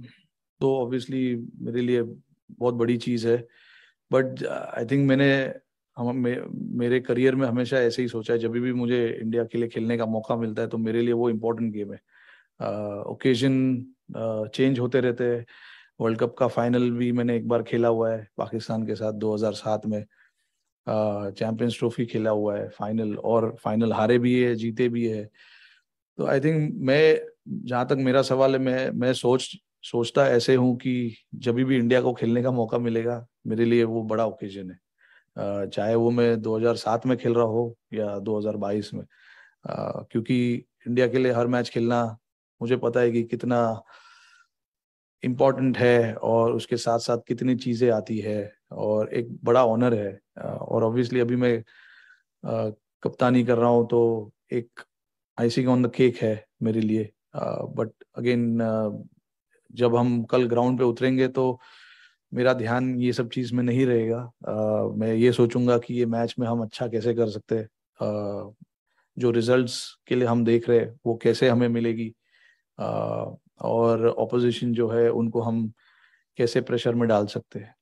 तो ऑब्वियसली मेरे लिए बहुत बड़ी चीज़ है बट आई थिंक मैंने हम मे, मेरे करियर में हमेशा ऐसे ही सोचा है जब भी मुझे इंडिया के लिए खेलने का मौका मिलता है तो मेरे लिए वो इम्पोर्टेंट गेम है ओकेजन uh, चेंज uh, होते रहते हैं वर्ल्ड कप का फाइनल भी मैंने एक बार खेला हुआ है पाकिस्तान के साथ 2007 में चैंपियंस uh, ट्रॉफी खेला हुआ है फाइनल और फाइनल हारे भी है जीते भी है तो आई थिंक मैं जहाँ तक मेरा सवाल है मैं मैं सोच सोचता ऐसे हूं कि जब भी इंडिया को खेलने का मौका मिलेगा मेरे लिए वो बड़ा ओकेजन है चाहे वो मैं 2007 में खेल रहा हो या 2022 में क्योंकि इंडिया के लिए हर मैच खेलना मुझे पता है कि कितना इम्पोर्टेंट है और उसके साथ साथ कितनी चीज़ें आती है और एक बड़ा ऑनर है और ऑब्वियसली अभी मैं कप्तानी कर रहा हूँ तो एक आइसिंग ऑन द केक है मेरे लिए बट अगेन जब हम कल ग्राउंड पे उतरेंगे तो मेरा ध्यान ये सब चीज में नहीं रहेगा मैं ये सोचूंगा कि ये मैच में हम अच्छा कैसे कर सकते हैं जो रिजल्ट्स के लिए हम देख रहे हैं वो कैसे हमें मिलेगी आ, और ऑपोजिशन जो है उनको हम कैसे प्रेशर में डाल सकते हैं